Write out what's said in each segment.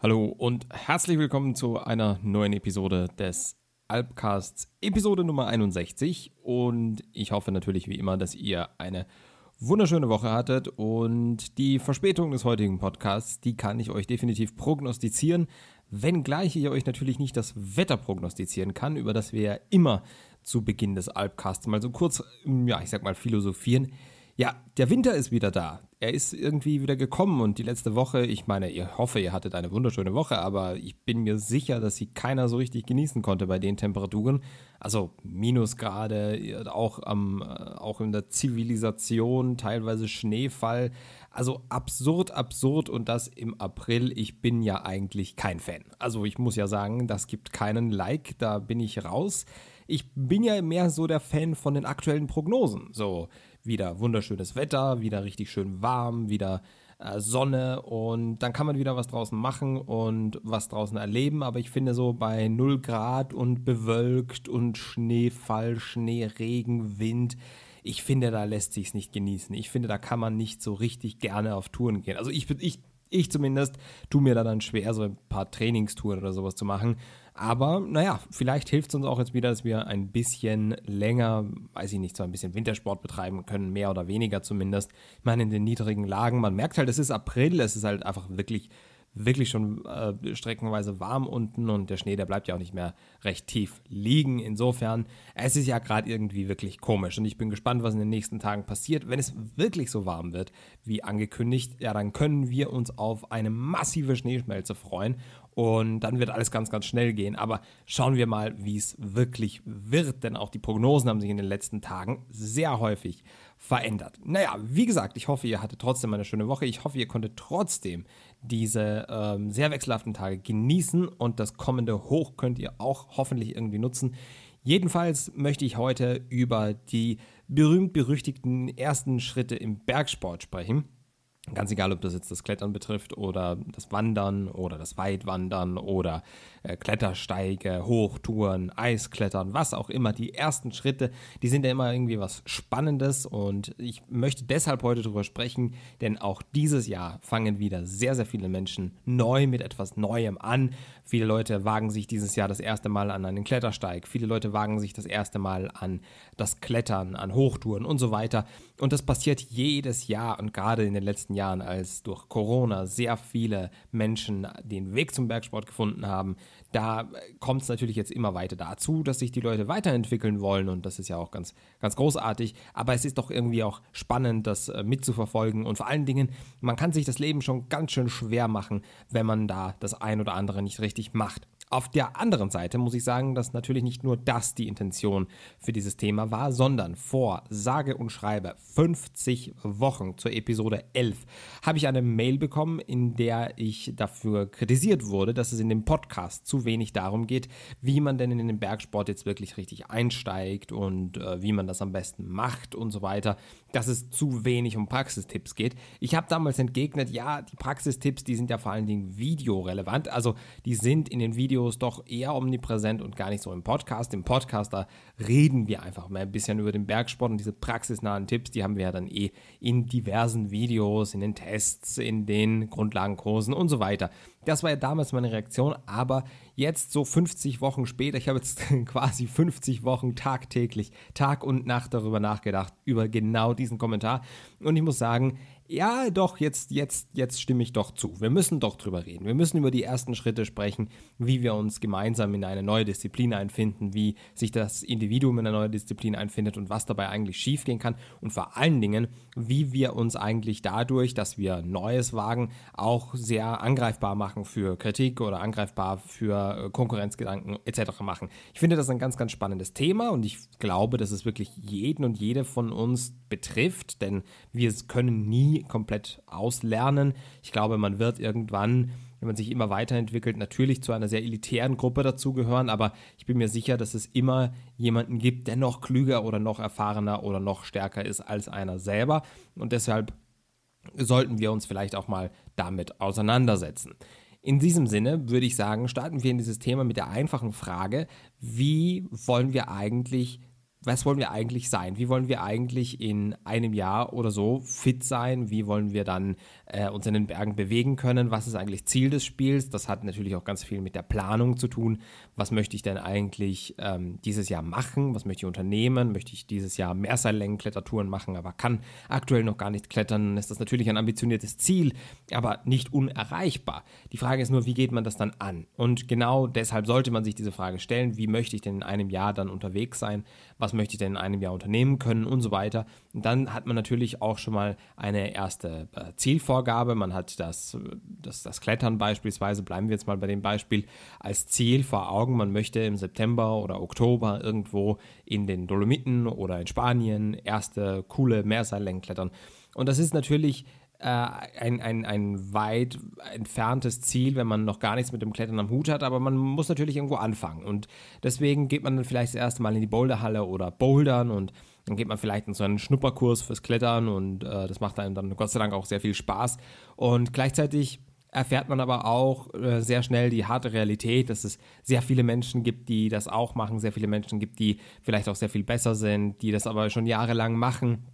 Hallo und herzlich willkommen zu einer neuen Episode des Alpcasts, Episode Nummer 61. Und ich hoffe natürlich wie immer, dass ihr eine wunderschöne Woche hattet. Und die Verspätung des heutigen Podcasts, die kann ich euch definitiv prognostizieren, wenngleich ich euch natürlich nicht das Wetter prognostizieren kann, über das wir ja immer zu Beginn des Alpcasts mal so kurz, ja, ich sag mal, philosophieren. Ja, der Winter ist wieder da. Er ist irgendwie wieder gekommen und die letzte Woche, ich meine, ich hoffe, ihr hattet eine wunderschöne Woche, aber ich bin mir sicher, dass sie keiner so richtig genießen konnte bei den Temperaturen. Also Minusgrade, auch, am, äh, auch in der Zivilisation, teilweise Schneefall. Also absurd, absurd und das im April. Ich bin ja eigentlich kein Fan. Also ich muss ja sagen, das gibt keinen Like, da bin ich raus. Ich bin ja mehr so der Fan von den aktuellen Prognosen. So, wieder wunderschönes Wetter, wieder richtig schön warm, wieder äh, Sonne und dann kann man wieder was draußen machen und was draußen erleben. Aber ich finde so bei 0 Grad und bewölkt und Schneefall, Schnee, Regen, Wind, ich finde, da lässt sich es nicht genießen. Ich finde, da kann man nicht so richtig gerne auf Touren gehen. Also ich, ich, ich zumindest tue mir da dann schwer, so ein paar Trainingstouren oder sowas zu machen. Aber naja, vielleicht hilft es uns auch jetzt wieder, dass wir ein bisschen länger, weiß ich nicht, so ein bisschen Wintersport betreiben können, mehr oder weniger zumindest. Ich meine, in den niedrigen Lagen, man merkt halt, es ist April, es ist halt einfach wirklich, wirklich schon äh, streckenweise warm unten und der Schnee, der bleibt ja auch nicht mehr recht tief liegen. Insofern, es ist ja gerade irgendwie wirklich komisch und ich bin gespannt, was in den nächsten Tagen passiert. Wenn es wirklich so warm wird, wie angekündigt, ja, dann können wir uns auf eine massive Schneeschmelze freuen und dann wird alles ganz, ganz schnell gehen. Aber schauen wir mal, wie es wirklich wird. Denn auch die Prognosen haben sich in den letzten Tagen sehr häufig verändert. Naja, wie gesagt, ich hoffe, ihr hattet trotzdem eine schöne Woche. Ich hoffe, ihr konntet trotzdem diese ähm, sehr wechselhaften Tage genießen. Und das kommende Hoch könnt ihr auch hoffentlich irgendwie nutzen. Jedenfalls möchte ich heute über die berühmt-berüchtigten ersten Schritte im Bergsport sprechen. Ganz egal, ob das jetzt das Klettern betrifft oder das Wandern oder das Weitwandern oder äh, Klettersteige, Hochtouren, Eisklettern, was auch immer, die ersten Schritte, die sind ja immer irgendwie was Spannendes und ich möchte deshalb heute darüber sprechen, denn auch dieses Jahr fangen wieder sehr, sehr viele Menschen neu mit etwas Neuem an. Viele Leute wagen sich dieses Jahr das erste Mal an einen Klettersteig, viele Leute wagen sich das erste Mal an das Klettern, an Hochtouren und so weiter. Und das passiert jedes Jahr und gerade in den letzten Jahren, als durch Corona sehr viele Menschen den Weg zum Bergsport gefunden haben, da äh, kommt es natürlich jetzt immer weiter dazu, dass sich die Leute weiterentwickeln wollen und das ist ja auch ganz, ganz großartig. Aber es ist doch irgendwie auch spannend, das äh, mitzuverfolgen und vor allen Dingen, man kann sich das Leben schon ganz schön schwer machen, wenn man da das ein oder andere nicht richtig macht. Auf der anderen Seite muss ich sagen, dass natürlich nicht nur das die Intention für dieses Thema war, sondern vor sage und schreibe 50 Wochen zur Episode 11 habe ich eine Mail bekommen, in der ich dafür kritisiert wurde, dass es in dem Podcast zu wenig darum geht, wie man denn in den Bergsport jetzt wirklich richtig einsteigt und äh, wie man das am besten macht und so weiter dass es zu wenig um Praxistipps geht. Ich habe damals entgegnet, ja, die Praxistipps, die sind ja vor allen Dingen videorelevant. Also die sind in den Videos doch eher omnipräsent und gar nicht so im Podcast. Im Podcast, da reden wir einfach mal ein bisschen über den Bergsport und diese praxisnahen Tipps, die haben wir ja dann eh in diversen Videos, in den Tests, in den Grundlagenkursen und so weiter. Das war ja damals meine Reaktion, aber jetzt so 50 Wochen später, ich habe jetzt quasi 50 Wochen tagtäglich, Tag und Nacht darüber nachgedacht, über genau diesen Kommentar. Und ich muss sagen, ja, doch, jetzt, jetzt, jetzt stimme ich doch zu. Wir müssen doch drüber reden. Wir müssen über die ersten Schritte sprechen, wie wir uns gemeinsam in eine neue Disziplin einfinden, wie sich das Individuum in eine neue Disziplin einfindet und was dabei eigentlich schiefgehen kann und vor allen Dingen, wie wir uns eigentlich dadurch, dass wir Neues wagen, auch sehr angreifbar machen für Kritik oder angreifbar für äh, Konkurrenzgedanken etc. machen. Ich finde das ein ganz, ganz spannendes Thema und ich glaube, dass es wirklich jeden und jede von uns betrifft, denn wir können nie komplett auslernen. Ich glaube, man wird irgendwann, wenn man sich immer weiterentwickelt, natürlich zu einer sehr elitären Gruppe dazugehören, aber ich bin mir sicher, dass es immer jemanden gibt, der noch klüger oder noch erfahrener oder noch stärker ist als einer selber. Und deshalb sollten wir uns vielleicht auch mal damit auseinandersetzen. In diesem Sinne würde ich sagen, starten wir in dieses Thema mit der einfachen Frage, wie wollen wir eigentlich was wollen wir eigentlich sein? Wie wollen wir eigentlich in einem Jahr oder so fit sein? Wie wollen wir dann äh, uns in den Bergen bewegen können? Was ist eigentlich Ziel des Spiels? Das hat natürlich auch ganz viel mit der Planung zu tun. Was möchte ich denn eigentlich ähm, dieses Jahr machen? Was möchte ich unternehmen? Möchte ich dieses Jahr Mehrseillängenklettertouren machen, aber kann aktuell noch gar nicht klettern? Dann Ist das natürlich ein ambitioniertes Ziel, aber nicht unerreichbar. Die Frage ist nur, wie geht man das dann an? Und genau deshalb sollte man sich diese Frage stellen, wie möchte ich denn in einem Jahr dann unterwegs sein? Was was möchte ich denn in einem Jahr unternehmen können und so weiter. Und dann hat man natürlich auch schon mal eine erste äh, Zielvorgabe. Man hat das, das, das Klettern beispielsweise, bleiben wir jetzt mal bei dem Beispiel, als Ziel vor Augen. Man möchte im September oder Oktober irgendwo in den Dolomiten oder in Spanien erste coole Meerseillängen klettern. Und das ist natürlich äh, ein, ein, ein weit entferntes Ziel, wenn man noch gar nichts mit dem Klettern am Hut hat, aber man muss natürlich irgendwo anfangen. Und deswegen geht man dann vielleicht das erste Mal in die Boulderhalle oder Bouldern und dann geht man vielleicht in so einen Schnupperkurs fürs Klettern und äh, das macht einem dann Gott sei Dank auch sehr viel Spaß. Und gleichzeitig erfährt man aber auch äh, sehr schnell die harte Realität, dass es sehr viele Menschen gibt, die das auch machen, sehr viele Menschen gibt, die vielleicht auch sehr viel besser sind, die das aber schon jahrelang machen.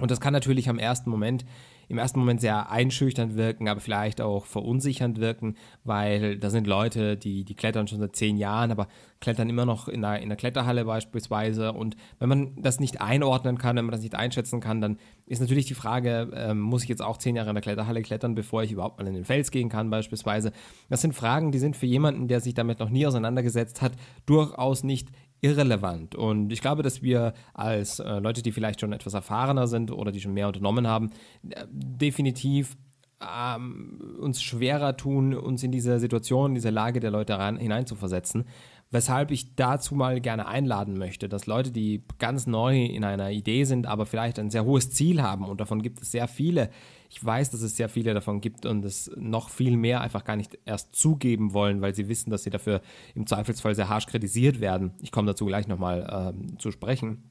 Und das kann natürlich am ersten Moment im ersten Moment sehr einschüchternd wirken, aber vielleicht auch verunsichernd wirken, weil da sind Leute, die, die klettern schon seit zehn Jahren, aber klettern immer noch in der, in der Kletterhalle beispielsweise. Und wenn man das nicht einordnen kann, wenn man das nicht einschätzen kann, dann ist natürlich die Frage, äh, muss ich jetzt auch zehn Jahre in der Kletterhalle klettern, bevor ich überhaupt mal in den Fels gehen kann beispielsweise. Das sind Fragen, die sind für jemanden, der sich damit noch nie auseinandergesetzt hat, durchaus nicht irrelevant. Und ich glaube, dass wir als äh, Leute, die vielleicht schon etwas erfahrener sind oder die schon mehr unternommen haben, äh, definitiv ähm, uns schwerer tun, uns in diese Situation, in diese Lage der Leute rein, hineinzuversetzen. Weshalb ich dazu mal gerne einladen möchte, dass Leute, die ganz neu in einer Idee sind, aber vielleicht ein sehr hohes Ziel haben, und davon gibt es sehr viele, ich weiß, dass es sehr viele davon gibt und es noch viel mehr einfach gar nicht erst zugeben wollen, weil sie wissen, dass sie dafür im Zweifelsfall sehr harsch kritisiert werden. Ich komme dazu gleich nochmal äh, zu sprechen.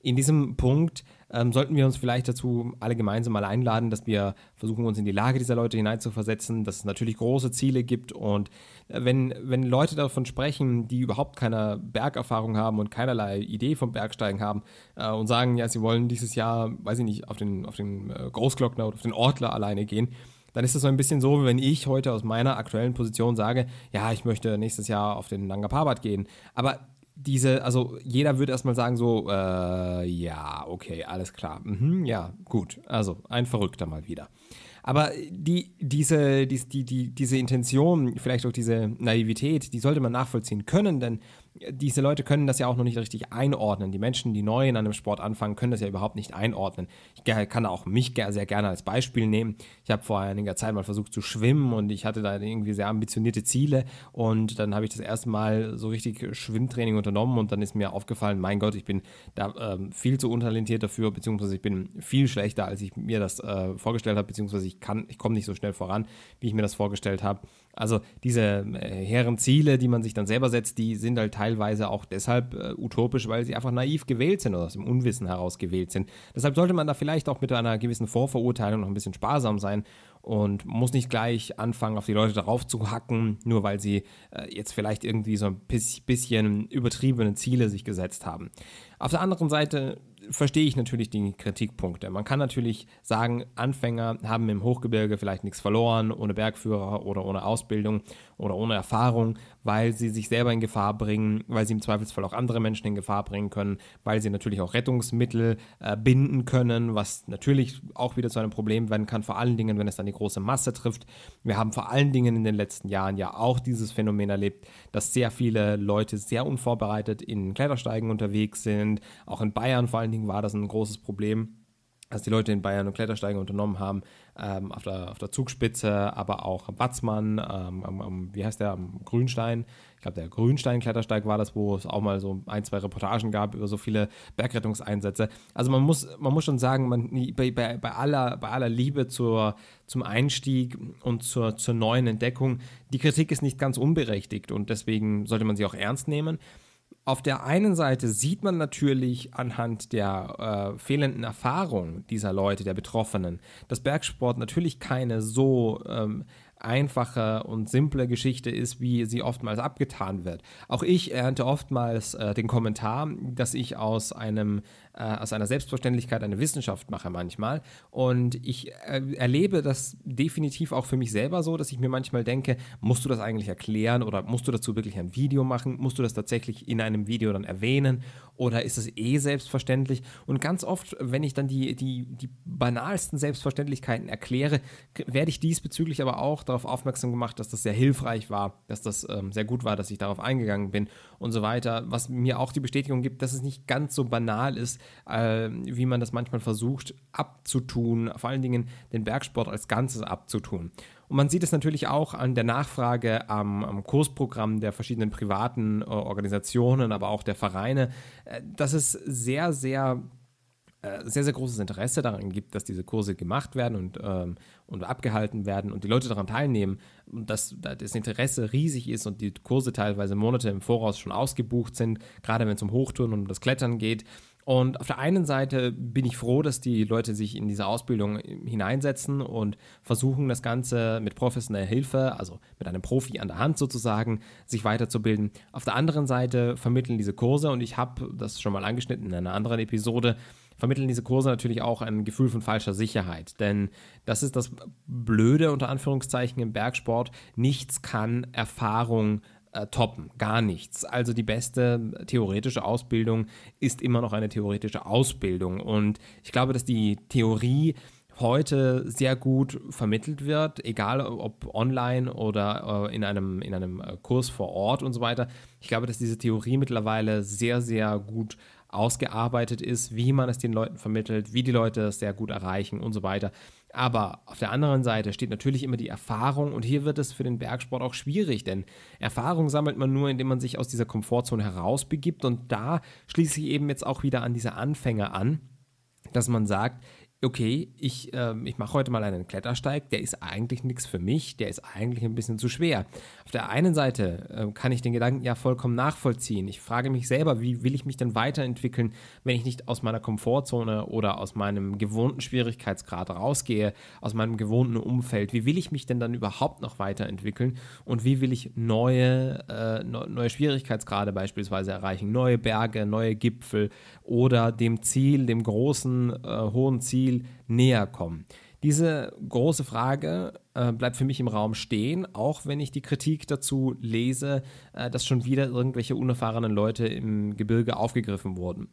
In diesem Punkt ähm, sollten wir uns vielleicht dazu alle gemeinsam mal einladen, dass wir versuchen, uns in die Lage dieser Leute hineinzuversetzen, dass es natürlich große Ziele gibt und äh, wenn, wenn Leute davon sprechen, die überhaupt keine Bergerfahrung haben und keinerlei Idee vom Bergsteigen haben äh, und sagen, ja, sie wollen dieses Jahr, weiß ich nicht, auf den, auf den äh, Großglockner oder auf den Ortler alleine gehen, dann ist das so ein bisschen so, wie wenn ich heute aus meiner aktuellen Position sage, ja, ich möchte nächstes Jahr auf den Nanga Parbat gehen, aber diese, also jeder würde erstmal sagen, so, äh, ja, okay, alles klar. Mhm, ja, gut. Also ein Verrückter mal wieder. Aber die, diese, die, die, die, diese Intention, vielleicht auch diese Naivität, die sollte man nachvollziehen können, denn diese Leute können das ja auch noch nicht richtig einordnen. Die Menschen, die neu in einem Sport anfangen, können das ja überhaupt nicht einordnen. Ich kann auch mich sehr gerne als Beispiel nehmen. Ich habe vor einiger Zeit mal versucht zu schwimmen und ich hatte da irgendwie sehr ambitionierte Ziele und dann habe ich das erste Mal so richtig Schwimmtraining unternommen und dann ist mir aufgefallen, mein Gott, ich bin da äh, viel zu untalentiert dafür, beziehungsweise ich bin viel schlechter, als ich mir das äh, vorgestellt habe, beziehungsweise ich ich komme nicht so schnell voran, wie ich mir das vorgestellt habe. Also diese äh, hehren Ziele, die man sich dann selber setzt, die sind halt teilweise auch deshalb äh, utopisch, weil sie einfach naiv gewählt sind oder aus dem Unwissen heraus gewählt sind. Deshalb sollte man da vielleicht auch mit einer gewissen Vorverurteilung noch ein bisschen sparsam sein und muss nicht gleich anfangen, auf die Leute darauf zu hacken, nur weil sie äh, jetzt vielleicht irgendwie so ein bisschen übertriebene Ziele sich gesetzt haben. Auf der anderen Seite verstehe ich natürlich die Kritikpunkte. Man kann natürlich sagen, Anfänger haben im Hochgebirge vielleicht nichts verloren, ohne Bergführer oder ohne Ausbildung oder ohne Erfahrung, weil sie sich selber in Gefahr bringen, weil sie im Zweifelsfall auch andere Menschen in Gefahr bringen können, weil sie natürlich auch Rettungsmittel äh, binden können, was natürlich auch wieder zu einem Problem werden kann, vor allen Dingen, wenn es dann die große Masse trifft. Wir haben vor allen Dingen in den letzten Jahren ja auch dieses Phänomen erlebt, dass sehr viele Leute sehr unvorbereitet in Klettersteigen unterwegs sind. Auch in Bayern vor allen Dingen war das ein großes Problem was die Leute in Bayern und Klettersteigen unternommen haben, ähm, auf, der, auf der Zugspitze, aber auch am Watzmann, ähm, am, am, wie heißt der, am Grünstein. Ich glaube, der Grünstein-Klettersteig war das, wo es auch mal so ein, zwei Reportagen gab über so viele Bergrettungseinsätze. Also man muss, man muss schon sagen, man, bei, bei, bei, aller, bei aller Liebe zur, zum Einstieg und zur, zur neuen Entdeckung, die Kritik ist nicht ganz unberechtigt und deswegen sollte man sie auch ernst nehmen auf der einen Seite sieht man natürlich anhand der äh, fehlenden Erfahrung dieser Leute, der Betroffenen, dass Bergsport natürlich keine so ähm, einfache und simple Geschichte ist, wie sie oftmals abgetan wird. Auch ich ernte oftmals äh, den Kommentar, dass ich aus einem äh, aus einer Selbstverständlichkeit eine Wissenschaft mache manchmal und ich äh, erlebe das definitiv auch für mich selber so, dass ich mir manchmal denke, musst du das eigentlich erklären oder musst du dazu wirklich ein Video machen, musst du das tatsächlich in einem Video dann erwähnen oder ist es eh selbstverständlich und ganz oft, wenn ich dann die die die banalsten Selbstverständlichkeiten erkläre, werde ich diesbezüglich aber auch darauf darauf aufmerksam gemacht, dass das sehr hilfreich war, dass das ähm, sehr gut war, dass ich darauf eingegangen bin und so weiter. Was mir auch die Bestätigung gibt, dass es nicht ganz so banal ist, äh, wie man das manchmal versucht abzutun, vor allen Dingen den Bergsport als Ganzes abzutun. Und man sieht es natürlich auch an der Nachfrage am, am Kursprogramm der verschiedenen privaten äh, Organisationen, aber auch der Vereine, äh, dass es sehr, sehr äh, sehr, sehr großes Interesse daran gibt, dass diese Kurse gemacht werden und, ähm, und abgehalten werden und die Leute daran teilnehmen, dass das Interesse riesig ist und die Kurse teilweise Monate im Voraus schon ausgebucht sind, gerade wenn es um Hochtouren und um das Klettern geht. Und auf der einen Seite bin ich froh, dass die Leute sich in diese Ausbildung hineinsetzen und versuchen, das Ganze mit professioneller Hilfe, also mit einem Profi an der Hand sozusagen, sich weiterzubilden. Auf der anderen Seite vermitteln diese Kurse und ich habe das schon mal angeschnitten in einer anderen Episode, vermitteln diese Kurse natürlich auch ein Gefühl von falscher Sicherheit. Denn das ist das Blöde unter Anführungszeichen im Bergsport. Nichts kann Erfahrung äh, toppen, gar nichts. Also die beste theoretische Ausbildung ist immer noch eine theoretische Ausbildung. Und ich glaube, dass die Theorie heute sehr gut vermittelt wird, egal ob online oder äh, in einem, in einem äh, Kurs vor Ort und so weiter. Ich glaube, dass diese Theorie mittlerweile sehr, sehr gut ausgearbeitet ist, wie man es den Leuten vermittelt, wie die Leute es sehr gut erreichen und so weiter. Aber auf der anderen Seite steht natürlich immer die Erfahrung und hier wird es für den Bergsport auch schwierig, denn Erfahrung sammelt man nur, indem man sich aus dieser Komfortzone herausbegibt und da schließe ich eben jetzt auch wieder an diese Anfänger an, dass man sagt, okay, ich, äh, ich mache heute mal einen Klettersteig, der ist eigentlich nichts für mich, der ist eigentlich ein bisschen zu schwer. Auf der einen Seite äh, kann ich den Gedanken ja vollkommen nachvollziehen. Ich frage mich selber, wie will ich mich denn weiterentwickeln, wenn ich nicht aus meiner Komfortzone oder aus meinem gewohnten Schwierigkeitsgrad rausgehe, aus meinem gewohnten Umfeld? Wie will ich mich denn dann überhaupt noch weiterentwickeln und wie will ich neue, äh, neue Schwierigkeitsgrade beispielsweise erreichen, neue Berge, neue Gipfel oder dem Ziel, dem großen, äh, hohen Ziel, Ziel näher kommen. Diese große Frage äh, bleibt für mich im Raum stehen, auch wenn ich die Kritik dazu lese, äh, dass schon wieder irgendwelche unerfahrenen Leute im Gebirge aufgegriffen wurden.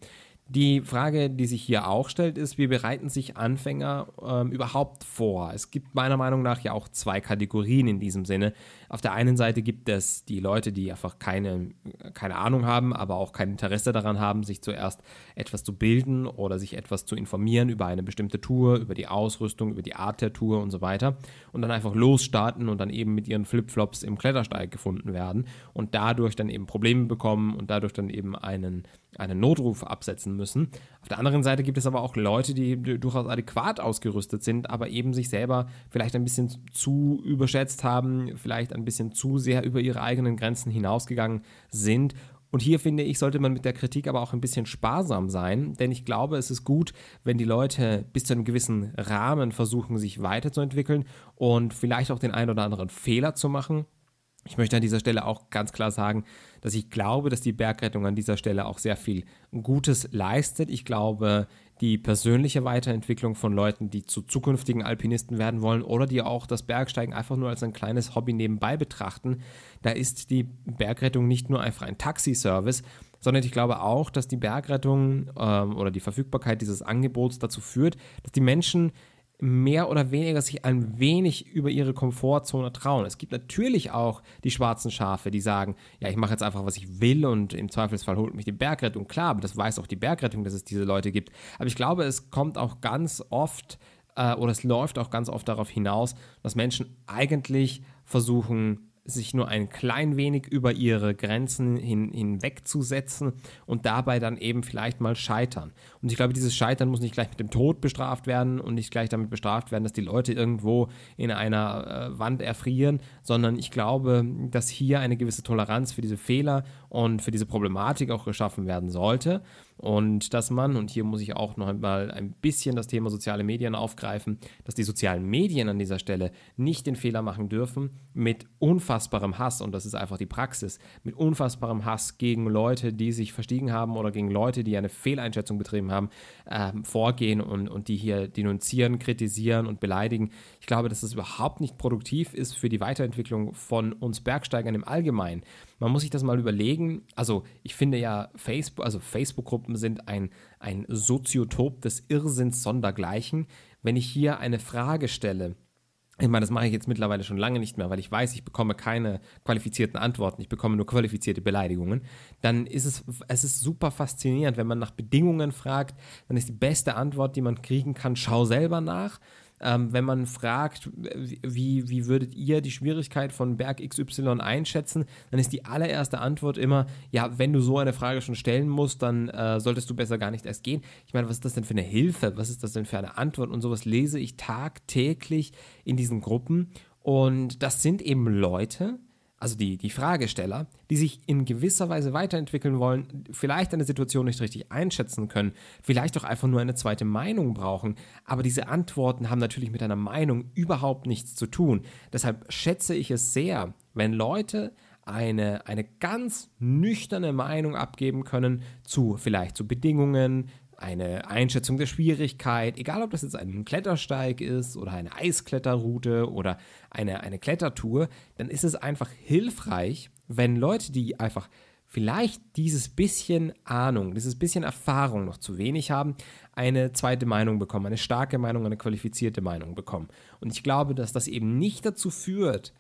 Die Frage, die sich hier auch stellt, ist, wie bereiten sich Anfänger ähm, überhaupt vor? Es gibt meiner Meinung nach ja auch zwei Kategorien in diesem Sinne. Auf der einen Seite gibt es die Leute, die einfach keine, keine Ahnung haben, aber auch kein Interesse daran haben, sich zuerst etwas zu bilden oder sich etwas zu informieren über eine bestimmte Tour, über die Ausrüstung, über die Art der Tour und so weiter. Und dann dann einfach losstarten und dann eben mit ihren Flipflops im Klettersteig gefunden werden und dadurch dann eben Probleme bekommen und dadurch dann eben einen, einen Notruf absetzen müssen. Auf der anderen Seite gibt es aber auch Leute, die durchaus adäquat ausgerüstet sind, aber eben sich selber vielleicht ein bisschen zu überschätzt haben, vielleicht ein bisschen zu sehr über ihre eigenen Grenzen hinausgegangen sind und hier finde ich, sollte man mit der Kritik aber auch ein bisschen sparsam sein, denn ich glaube, es ist gut, wenn die Leute bis zu einem gewissen Rahmen versuchen, sich weiterzuentwickeln und vielleicht auch den einen oder anderen Fehler zu machen. Ich möchte an dieser Stelle auch ganz klar sagen, dass ich glaube, dass die Bergrettung an dieser Stelle auch sehr viel Gutes leistet. Ich glaube, die persönliche Weiterentwicklung von Leuten, die zu zukünftigen Alpinisten werden wollen oder die auch das Bergsteigen einfach nur als ein kleines Hobby nebenbei betrachten, da ist die Bergrettung nicht nur einfach ein Taxiservice, sondern ich glaube auch, dass die Bergrettung ähm, oder die Verfügbarkeit dieses Angebots dazu führt, dass die Menschen mehr oder weniger sich ein wenig über ihre Komfortzone trauen. Es gibt natürlich auch die schwarzen Schafe, die sagen, ja, ich mache jetzt einfach, was ich will und im Zweifelsfall holt mich die Bergrettung. Klar, aber das weiß auch die Bergrettung, dass es diese Leute gibt. Aber ich glaube, es kommt auch ganz oft äh, oder es läuft auch ganz oft darauf hinaus, dass Menschen eigentlich versuchen, sich nur ein klein wenig über ihre Grenzen hin, hinwegzusetzen und dabei dann eben vielleicht mal scheitern. Und ich glaube, dieses Scheitern muss nicht gleich mit dem Tod bestraft werden und nicht gleich damit bestraft werden, dass die Leute irgendwo in einer äh, Wand erfrieren, sondern ich glaube, dass hier eine gewisse Toleranz für diese Fehler und für diese Problematik auch geschaffen werden sollte. Und dass man, und hier muss ich auch noch einmal ein bisschen das Thema soziale Medien aufgreifen, dass die sozialen Medien an dieser Stelle nicht den Fehler machen dürfen, mit unfassbarem Hass, und das ist einfach die Praxis, mit unfassbarem Hass gegen Leute, die sich verstiegen haben oder gegen Leute, die eine Fehleinschätzung betrieben haben, äh, vorgehen und, und die hier denunzieren, kritisieren und beleidigen. Ich glaube, dass das überhaupt nicht produktiv ist für die Weiterentwicklung von uns Bergsteigern im Allgemeinen man muss sich das mal überlegen. Also ich finde ja, Facebook, also Facebook-Gruppen sind ein, ein Soziotop des Irrsinns sondergleichen. Wenn ich hier eine Frage stelle, ich meine, das mache ich jetzt mittlerweile schon lange nicht mehr, weil ich weiß, ich bekomme keine qualifizierten Antworten, ich bekomme nur qualifizierte Beleidigungen. Dann ist es, es ist super faszinierend, wenn man nach Bedingungen fragt, dann ist die beste Antwort, die man kriegen kann, schau selber nach. Ähm, wenn man fragt, wie, wie würdet ihr die Schwierigkeit von Berg XY einschätzen, dann ist die allererste Antwort immer, ja, wenn du so eine Frage schon stellen musst, dann äh, solltest du besser gar nicht erst gehen. Ich meine, was ist das denn für eine Hilfe? Was ist das denn für eine Antwort? Und sowas lese ich tagtäglich in diesen Gruppen. Und das sind eben Leute, die also die, die Fragesteller, die sich in gewisser Weise weiterentwickeln wollen, vielleicht eine Situation nicht richtig einschätzen können, vielleicht auch einfach nur eine zweite Meinung brauchen, aber diese Antworten haben natürlich mit einer Meinung überhaupt nichts zu tun. Deshalb schätze ich es sehr, wenn Leute eine, eine ganz nüchterne Meinung abgeben können zu vielleicht zu Bedingungen, eine Einschätzung der Schwierigkeit, egal ob das jetzt ein Klettersteig ist oder eine Eiskletterroute oder eine, eine Klettertour, dann ist es einfach hilfreich, wenn Leute, die einfach vielleicht dieses bisschen Ahnung, dieses bisschen Erfahrung noch zu wenig haben, eine zweite Meinung bekommen, eine starke Meinung, eine qualifizierte Meinung bekommen. Und ich glaube, dass das eben nicht dazu führt,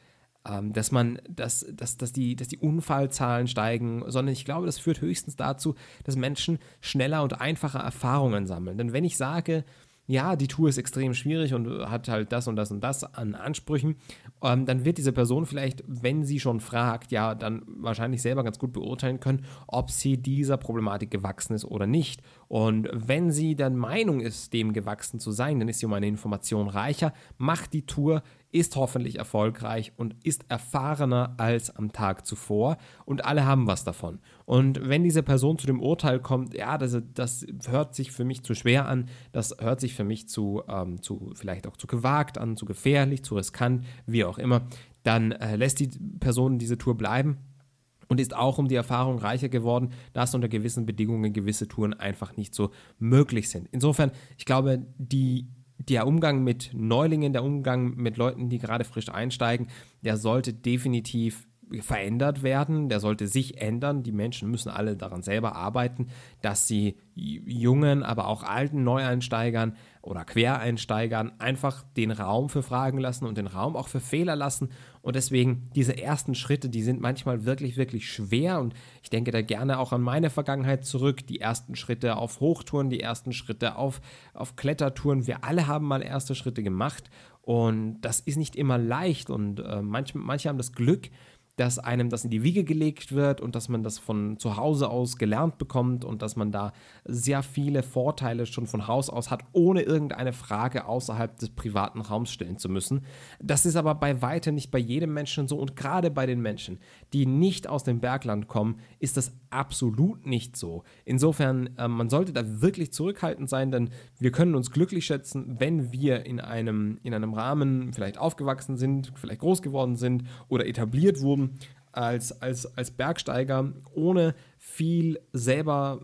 ähm, dass man, dass, dass, dass, die, dass die Unfallzahlen steigen, sondern ich glaube, das führt höchstens dazu, dass Menschen schneller und einfacher Erfahrungen sammeln. Denn wenn ich sage, ja, die Tour ist extrem schwierig und hat halt das und das und das an Ansprüchen, ähm, dann wird diese Person vielleicht, wenn sie schon fragt, ja, dann wahrscheinlich selber ganz gut beurteilen können, ob sie dieser Problematik gewachsen ist oder nicht. Und wenn sie dann Meinung ist, dem gewachsen zu sein, dann ist sie um eine Information reicher, macht die Tour ist hoffentlich erfolgreich und ist erfahrener als am Tag zuvor und alle haben was davon. Und wenn diese Person zu dem Urteil kommt, ja, das, das hört sich für mich zu schwer an, das hört sich für mich zu, ähm, zu vielleicht auch zu gewagt an, zu gefährlich, zu riskant, wie auch immer, dann äh, lässt die Person diese Tour bleiben und ist auch um die Erfahrung reicher geworden, dass unter gewissen Bedingungen gewisse Touren einfach nicht so möglich sind. Insofern, ich glaube, die der Umgang mit Neulingen, der Umgang mit Leuten, die gerade frisch einsteigen, der sollte definitiv verändert werden, der sollte sich ändern. Die Menschen müssen alle daran selber arbeiten, dass sie jungen, aber auch alten Neueinsteigern oder Quereinsteigern einfach den Raum für Fragen lassen und den Raum auch für Fehler lassen. Und deswegen diese ersten Schritte, die sind manchmal wirklich, wirklich schwer. Und ich denke da gerne auch an meine Vergangenheit zurück. Die ersten Schritte auf Hochtouren, die ersten Schritte auf, auf Klettertouren. Wir alle haben mal erste Schritte gemacht. Und das ist nicht immer leicht. Und äh, manch, manche haben das Glück, dass einem das in die Wiege gelegt wird und dass man das von zu Hause aus gelernt bekommt und dass man da sehr viele Vorteile schon von Haus aus hat, ohne irgendeine Frage außerhalb des privaten Raums stellen zu müssen. Das ist aber bei weitem nicht bei jedem Menschen so und gerade bei den Menschen, die nicht aus dem Bergland kommen, ist das absolut nicht so. Insofern, äh, man sollte da wirklich zurückhaltend sein, denn wir können uns glücklich schätzen, wenn wir in einem, in einem Rahmen vielleicht aufgewachsen sind, vielleicht groß geworden sind oder etabliert wurden, als, als, als Bergsteiger, ohne viel selber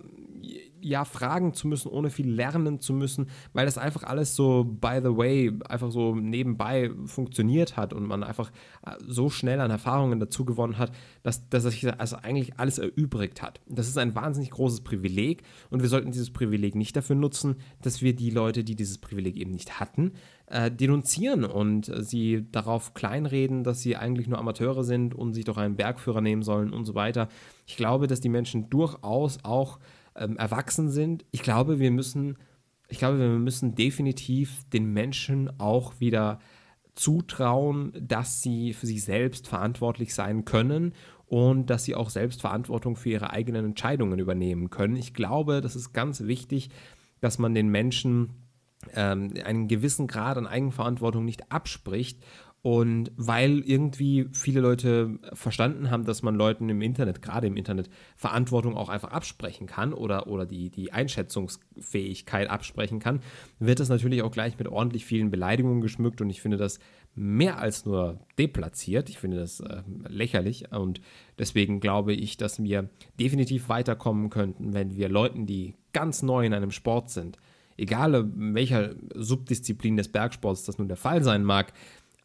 ja fragen zu müssen, ohne viel lernen zu müssen, weil das einfach alles so by the way, einfach so nebenbei funktioniert hat und man einfach äh, so schnell an Erfahrungen dazu gewonnen hat, dass, dass sich also eigentlich alles erübrigt hat. Das ist ein wahnsinnig großes Privileg und wir sollten dieses Privileg nicht dafür nutzen, dass wir die Leute, die dieses Privileg eben nicht hatten, äh, denunzieren und sie darauf kleinreden, dass sie eigentlich nur Amateure sind und sich doch einen Bergführer nehmen sollen und so weiter. Ich glaube, dass die Menschen durchaus auch ähm, erwachsen sind. Ich glaube, wir müssen, ich glaube, wir müssen definitiv den Menschen auch wieder zutrauen, dass sie für sich selbst verantwortlich sein können und dass sie auch selbst Verantwortung für ihre eigenen Entscheidungen übernehmen können. Ich glaube, das ist ganz wichtig, dass man den Menschen ähm, einen gewissen Grad an Eigenverantwortung nicht abspricht und weil irgendwie viele Leute verstanden haben, dass man Leuten im Internet, gerade im Internet, Verantwortung auch einfach absprechen kann oder, oder die, die Einschätzungsfähigkeit absprechen kann, wird das natürlich auch gleich mit ordentlich vielen Beleidigungen geschmückt. Und ich finde das mehr als nur deplatziert. Ich finde das äh, lächerlich. Und deswegen glaube ich, dass wir definitiv weiterkommen könnten, wenn wir Leuten, die ganz neu in einem Sport sind, egal in ähm, welcher Subdisziplin des Bergsports das nun der Fall sein mag,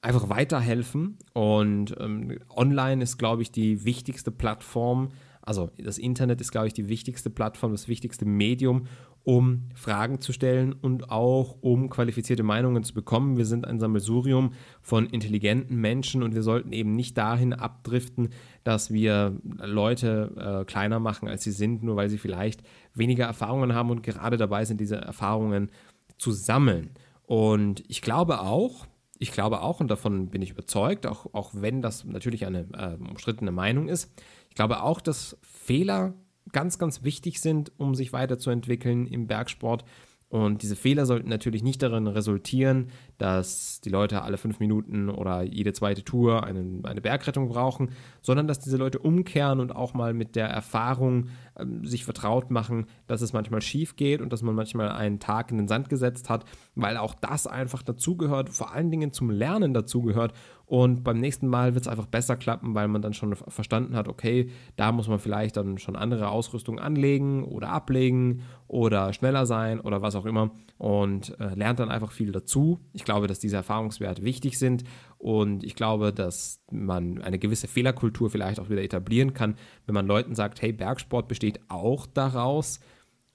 einfach weiterhelfen. Und ähm, online ist, glaube ich, die wichtigste Plattform. Also das Internet ist, glaube ich, die wichtigste Plattform, das wichtigste Medium, um Fragen zu stellen und auch um qualifizierte Meinungen zu bekommen. Wir sind ein Sammelsurium von intelligenten Menschen und wir sollten eben nicht dahin abdriften, dass wir Leute äh, kleiner machen, als sie sind, nur weil sie vielleicht weniger Erfahrungen haben und gerade dabei sind, diese Erfahrungen zu sammeln. Und ich glaube auch, ich glaube auch, und davon bin ich überzeugt, auch, auch wenn das natürlich eine äh, umstrittene Meinung ist, ich glaube auch, dass Fehler ganz, ganz wichtig sind, um sich weiterzuentwickeln im Bergsport. Und diese Fehler sollten natürlich nicht darin resultieren, dass die Leute alle fünf Minuten oder jede zweite Tour eine, eine Bergrettung brauchen, sondern dass diese Leute umkehren und auch mal mit der Erfahrung ähm, sich vertraut machen, dass es manchmal schief geht und dass man manchmal einen Tag in den Sand gesetzt hat, weil auch das einfach dazugehört, vor allen Dingen zum Lernen dazugehört. Und beim nächsten Mal wird es einfach besser klappen, weil man dann schon verstanden hat, okay, da muss man vielleicht dann schon andere Ausrüstung anlegen oder ablegen oder schneller sein oder was auch immer und äh, lernt dann einfach viel dazu. Ich glaube, dass diese Erfahrungswerte wichtig sind und ich glaube, dass man eine gewisse Fehlerkultur vielleicht auch wieder etablieren kann, wenn man Leuten sagt, hey, Bergsport besteht auch daraus,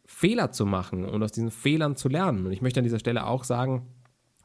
Fehler zu machen und aus diesen Fehlern zu lernen. Und ich möchte an dieser Stelle auch sagen,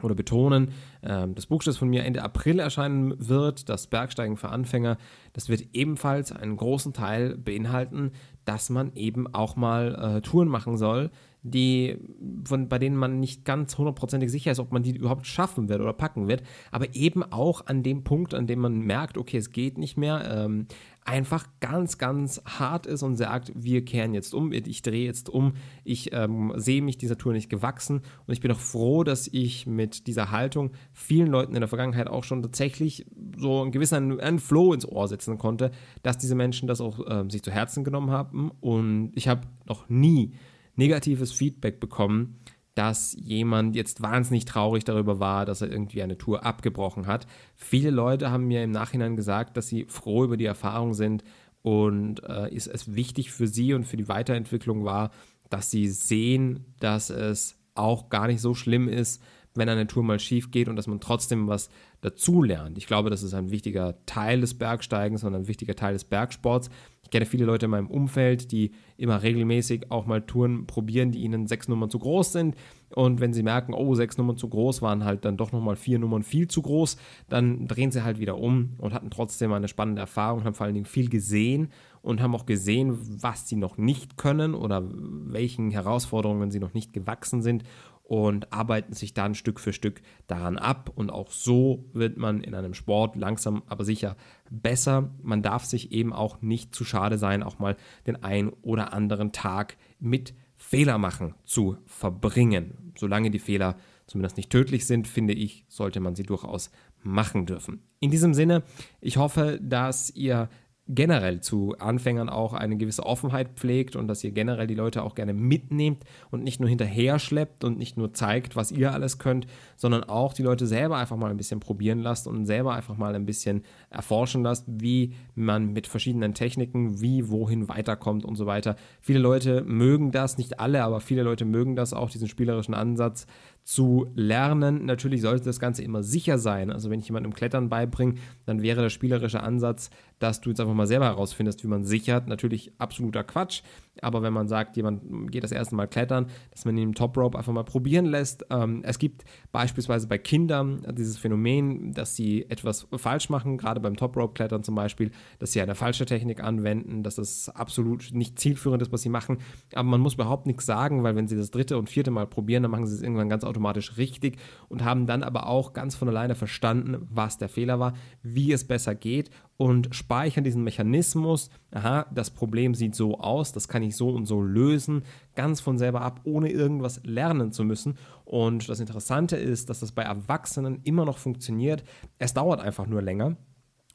oder betonen. Ähm, das Buch, das von mir Ende April erscheinen wird, das Bergsteigen für Anfänger, das wird ebenfalls einen großen Teil beinhalten, dass man eben auch mal äh, Touren machen soll, die, von, bei denen man nicht ganz hundertprozentig sicher ist, ob man die überhaupt schaffen wird oder packen wird, aber eben auch an dem Punkt, an dem man merkt, okay, es geht nicht mehr, ähm, einfach ganz, ganz hart ist und sagt, wir kehren jetzt um, ich drehe jetzt um, ich ähm, sehe mich dieser Tour nicht gewachsen und ich bin auch froh, dass ich mit dieser Haltung vielen Leuten in der Vergangenheit auch schon tatsächlich so einen gewissen einen Flow ins Ohr setzen konnte, dass diese Menschen das auch ähm, sich zu Herzen genommen haben und ich habe noch nie negatives Feedback bekommen, dass jemand jetzt wahnsinnig traurig darüber war, dass er irgendwie eine Tour abgebrochen hat. Viele Leute haben mir im Nachhinein gesagt, dass sie froh über die Erfahrung sind und äh, ist es wichtig für sie und für die Weiterentwicklung war, dass sie sehen, dass es auch gar nicht so schlimm ist, wenn eine Tour mal schief geht und dass man trotzdem was dazulernt. Ich glaube, das ist ein wichtiger Teil des Bergsteigens und ein wichtiger Teil des Bergsports. Ich kenne viele Leute in meinem Umfeld, die immer regelmäßig auch mal Touren probieren, die ihnen sechs Nummern zu groß sind. Und wenn sie merken, oh, sechs Nummern zu groß waren halt dann doch nochmal vier Nummern viel zu groß, dann drehen sie halt wieder um und hatten trotzdem eine spannende Erfahrung, haben vor allen Dingen viel gesehen und haben auch gesehen, was sie noch nicht können oder welchen Herausforderungen sie noch nicht gewachsen sind und arbeiten sich dann Stück für Stück daran ab. Und auch so wird man in einem Sport langsam, aber sicher besser. Man darf sich eben auch nicht zu schade sein, auch mal den ein oder anderen Tag mit Fehler machen zu verbringen. Solange die Fehler zumindest nicht tödlich sind, finde ich, sollte man sie durchaus machen dürfen. In diesem Sinne, ich hoffe, dass ihr generell zu Anfängern auch eine gewisse Offenheit pflegt und dass ihr generell die Leute auch gerne mitnehmt und nicht nur hinterher schleppt und nicht nur zeigt, was ihr alles könnt, sondern auch die Leute selber einfach mal ein bisschen probieren lasst und selber einfach mal ein bisschen erforschen lasst, wie man mit verschiedenen Techniken, wie wohin weiterkommt und so weiter. Viele Leute mögen das, nicht alle, aber viele Leute mögen das auch, diesen spielerischen Ansatz, zu lernen. Natürlich sollte das Ganze immer sicher sein. Also wenn ich jemandem Klettern beibringe, dann wäre der spielerische Ansatz, dass du jetzt einfach mal selber herausfindest, wie man sichert, natürlich absoluter Quatsch. Aber wenn man sagt, jemand geht das erste Mal klettern, dass man ihn im Top Rope einfach mal probieren lässt. Ähm, es gibt beispielsweise bei Kindern dieses Phänomen, dass sie etwas falsch machen, gerade beim Top Rope Klettern zum Beispiel, dass sie eine falsche Technik anwenden, dass das absolut nicht zielführend ist, was sie machen. Aber man muss überhaupt nichts sagen, weil wenn sie das dritte und vierte Mal probieren, dann machen sie es irgendwann ganz automatisch richtig und haben dann aber auch ganz von alleine verstanden, was der Fehler war, wie es besser geht und speichern diesen Mechanismus, aha, das Problem sieht so aus, das kann ich so und so lösen, ganz von selber ab, ohne irgendwas lernen zu müssen. Und das Interessante ist, dass das bei Erwachsenen immer noch funktioniert. Es dauert einfach nur länger.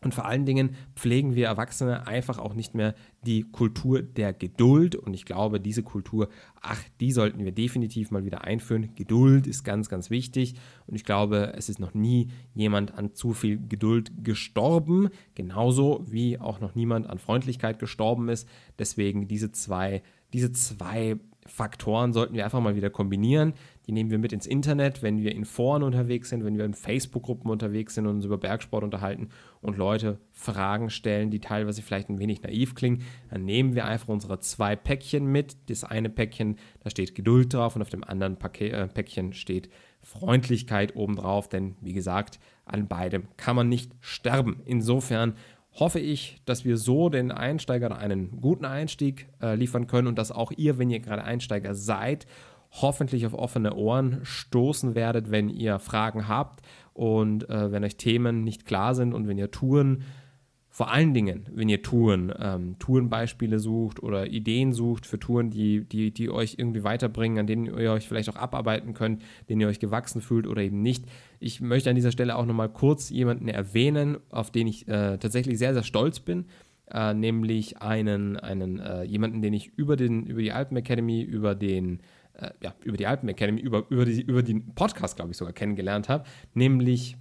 Und vor allen Dingen pflegen wir Erwachsene einfach auch nicht mehr die Kultur der Geduld. Und ich glaube, diese Kultur, ach, die sollten wir definitiv mal wieder einführen. Geduld ist ganz, ganz wichtig. Und ich glaube, es ist noch nie jemand an zu viel Geduld gestorben. Genauso wie auch noch niemand an Freundlichkeit gestorben ist. Deswegen diese zwei, diese zwei Faktoren sollten wir einfach mal wieder kombinieren. Die nehmen wir mit ins Internet, wenn wir in Foren unterwegs sind, wenn wir in Facebook-Gruppen unterwegs sind und uns über Bergsport unterhalten und Leute Fragen stellen, die teilweise vielleicht ein wenig naiv klingen. Dann nehmen wir einfach unsere zwei Päckchen mit. Das eine Päckchen, da steht Geduld drauf und auf dem anderen äh, Päckchen steht Freundlichkeit obendrauf. Denn wie gesagt, an beidem kann man nicht sterben. Insofern hoffe ich, dass wir so den Einsteigern einen guten Einstieg äh, liefern können und dass auch ihr, wenn ihr gerade Einsteiger seid, hoffentlich auf offene Ohren stoßen werdet, wenn ihr Fragen habt und äh, wenn euch Themen nicht klar sind und wenn ihr Touren vor allen Dingen, wenn ihr Touren, ähm, Tourenbeispiele sucht oder Ideen sucht für Touren, die, die, die euch irgendwie weiterbringen, an denen ihr euch vielleicht auch abarbeiten könnt, denen ihr euch gewachsen fühlt oder eben nicht. Ich möchte an dieser Stelle auch nochmal kurz jemanden erwähnen, auf den ich äh, tatsächlich sehr, sehr stolz bin. Äh, nämlich einen, einen äh, jemanden, den ich über, den, über die Alpen Academy, über den äh, ja, über die Alpen Academy, über, über, die, über den Podcast, glaube ich, sogar kennengelernt habe, nämlich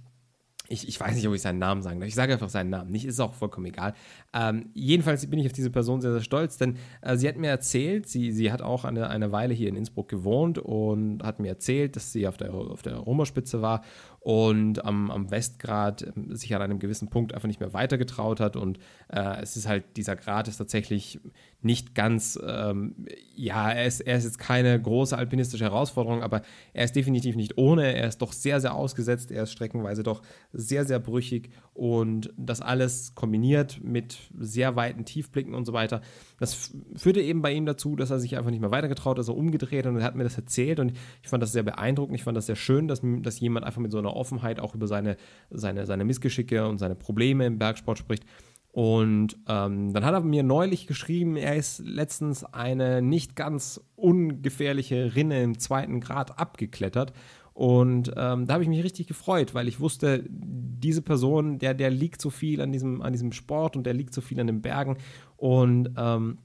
ich, ich weiß nicht, ob ich seinen Namen sagen darf. Ich sage einfach seinen Namen nicht, ist auch vollkommen egal. Ähm, jedenfalls bin ich auf diese Person sehr, sehr stolz, denn äh, sie hat mir erzählt, sie, sie hat auch eine, eine Weile hier in Innsbruck gewohnt und hat mir erzählt, dass sie auf der, auf der roma war und am, am Westgrat ähm, sich an einem gewissen Punkt einfach nicht mehr weitergetraut hat. Und äh, es ist halt, dieser Grad ist tatsächlich nicht ganz, ähm, ja, er ist, er ist jetzt keine große alpinistische Herausforderung, aber er ist definitiv nicht ohne. Er ist doch sehr, sehr ausgesetzt, er ist streckenweise doch sehr, sehr brüchig. Und das alles kombiniert mit sehr weiten Tiefblicken und so weiter, das führte eben bei ihm dazu, dass er sich einfach nicht mehr weitergetraut hat, dass er umgedreht hat und er hat mir das erzählt und ich fand das sehr beeindruckend. Ich fand das sehr schön, dass, dass jemand einfach mit so einer Offenheit auch über seine, seine, seine Missgeschicke und seine Probleme im Bergsport spricht. Und ähm, dann hat er mir neulich geschrieben, er ist letztens eine nicht ganz ungefährliche Rinne im zweiten Grad abgeklettert. Und ähm, da habe ich mich richtig gefreut, weil ich wusste, diese Person, der, der liegt so viel an diesem, an diesem Sport und der liegt so viel an den Bergen. Und ähm,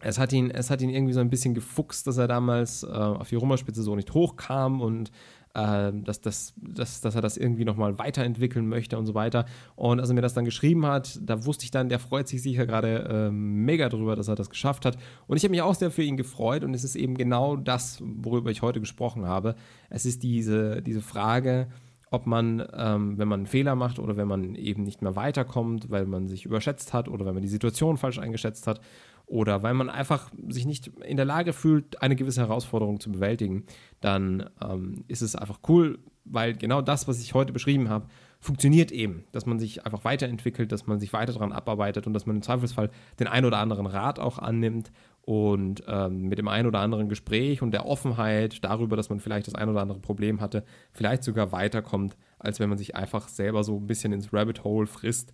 es hat ihn, es hat ihn irgendwie so ein bisschen gefuchst, dass er damals äh, auf die Rummerspitze so nicht hochkam und äh, dass, dass, dass, dass er das irgendwie nochmal weiterentwickeln möchte und so weiter. Und als er mir das dann geschrieben hat, da wusste ich dann, der freut sich sicher gerade äh, mega drüber, dass er das geschafft hat. Und ich habe mich auch sehr für ihn gefreut und es ist eben genau das, worüber ich heute gesprochen habe. Es ist diese, diese Frage, ob man, ähm, wenn man einen Fehler macht oder wenn man eben nicht mehr weiterkommt, weil man sich überschätzt hat oder wenn man die Situation falsch eingeschätzt hat oder weil man einfach sich nicht in der Lage fühlt, eine gewisse Herausforderung zu bewältigen, dann ähm, ist es einfach cool, weil genau das, was ich heute beschrieben habe, funktioniert eben, dass man sich einfach weiterentwickelt, dass man sich weiter daran abarbeitet und dass man im Zweifelsfall den einen oder anderen Rat auch annimmt und ähm, mit dem einen oder anderen Gespräch und der Offenheit darüber, dass man vielleicht das ein oder andere Problem hatte, vielleicht sogar weiterkommt, als wenn man sich einfach selber so ein bisschen ins Rabbit Hole frisst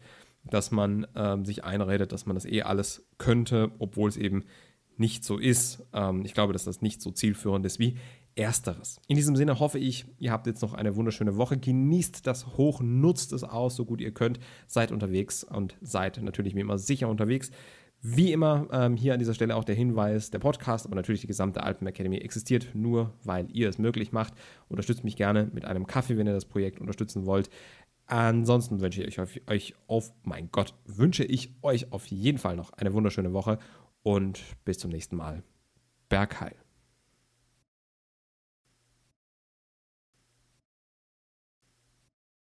dass man ähm, sich einredet, dass man das eh alles könnte, obwohl es eben nicht so ist. Ähm, ich glaube, dass das nicht so zielführend ist wie Ersteres. In diesem Sinne hoffe ich, ihr habt jetzt noch eine wunderschöne Woche. Genießt das hoch, nutzt es aus, so gut ihr könnt. Seid unterwegs und seid natürlich wie immer sicher unterwegs. Wie immer ähm, hier an dieser Stelle auch der Hinweis, der Podcast, aber natürlich die gesamte Alpen Academy existiert nur, weil ihr es möglich macht. Unterstützt mich gerne mit einem Kaffee, wenn ihr das Projekt unterstützen wollt. Ansonsten wünsche ich euch, euch auf, mein Gott, wünsche ich euch auf jeden Fall noch eine wunderschöne Woche und bis zum nächsten Mal. Bergheil.